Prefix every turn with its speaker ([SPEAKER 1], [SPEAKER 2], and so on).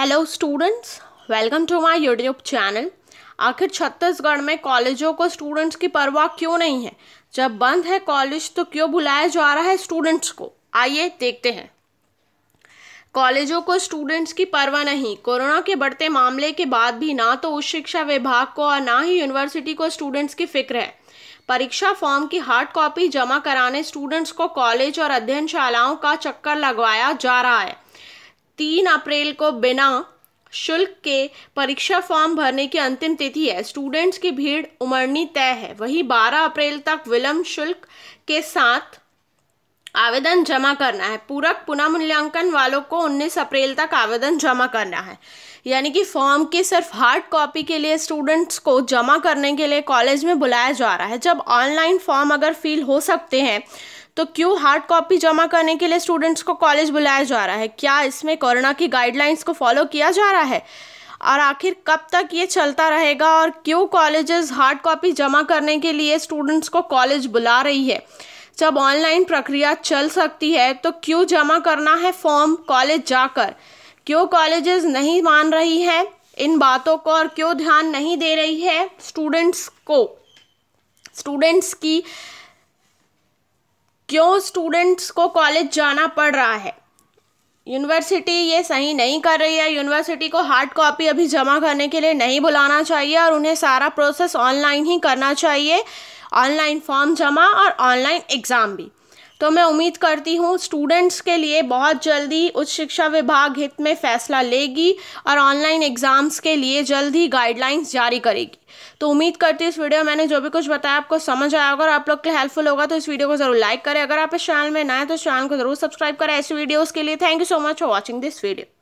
[SPEAKER 1] hello students welcome to my YouTube channel आखिर छत्तीसगढ़ में कॉलेजों को स्टूडेंट्स की परवाह क्यों नहीं है जब बंद है कॉलेज तो क्यों बुलाया जा रहा है स्टूडेंट्स को आइए देखते हैं कॉलेजों को स्टूडेंट्स की परवाह नहीं कोरोना के बढ़ते मामले के बाद भी ना तो उच्च शिक्षा विभाग को और ना ही यूनिवर्सिटी को स्टूडेंट्स की फिक्र है परीक्षा फॉर्म की हार्ड कॉपी जमा कराने स्टूडेंट्स को कॉलेज और अध्ययनशालाओं का चक्कर लगवाया जा रहा है तीन अप्रैल को बिना शुल्क के परीक्षा फॉर्म भरने की अंतिम तिथि है स्टूडेंट्स की भीड़ उमड़नी तय है वही 12 अप्रैल तक विलंब शुल्क के साथ आवेदन जमा करना है पूरक पुनः मूल्यांकन वालों को 19 अप्रैल तक आवेदन जमा करना है यानी कि फॉर्म के सिर्फ हार्ड कॉपी के लिए स्टूडेंट्स को जमा करने के लिए कॉलेज में बुलाया जा रहा है जब ऑनलाइन फॉर्म अगर फिल हो सकते हैं तो क्यों हार्ड कॉपी जमा करने के लिए स्टूडेंट्स को कॉलेज बुलाया जा रहा है क्या इसमें कोरोना की गाइडलाइंस को फॉलो किया जा रहा है और आखिर कब तक ये चलता रहेगा और क्यों कॉलेजेस हार्ड कॉपी जमा करने के लिए स्टूडेंट्स को कॉलेज बुला रही है जब ऑनलाइन प्रक्रिया चल सकती है तो क्यों जमा करना है फॉर्म कॉलेज जाकर क्यों कॉलेजेस नहीं मान रही हैं इन बातों को और क्यों ध्यान नहीं दे रही है स्टूडेंट्स को स्टूडेंट्स की क्यों स्टूडेंट्स को कॉलेज जाना पड़ रहा है यूनिवर्सिटी ये सही नहीं कर रही है यूनिवर्सिटी को हार्ड कॉपी अभी जमा करने के लिए नहीं बुलाना चाहिए और उन्हें सारा प्रोसेस ऑनलाइन ही करना चाहिए ऑनलाइन फॉर्म जमा और ऑनलाइन एग्ज़ाम भी तो मैं उम्मीद करती हूँ स्टूडेंट्स के लिए बहुत जल्दी उच्च शिक्षा विभाग हित में फैसला लेगी और ऑनलाइन एग्ज़ाम्स के लिए जल्द ही गाइडलाइंस जारी करेगी तो उम्मीद करती हूँ इस वीडियो मैंने जो भी कुछ बताया आपको समझ आया होगा और आप लोग के हेल्पफुल होगा तो इस वीडियो को जरूर लाइक करें अगर आप इस चैनल में नए तो चैनल को जरूर सब्सक्राइब करें ऐसी वीडियोज़ के लिए thank you so much for watching this video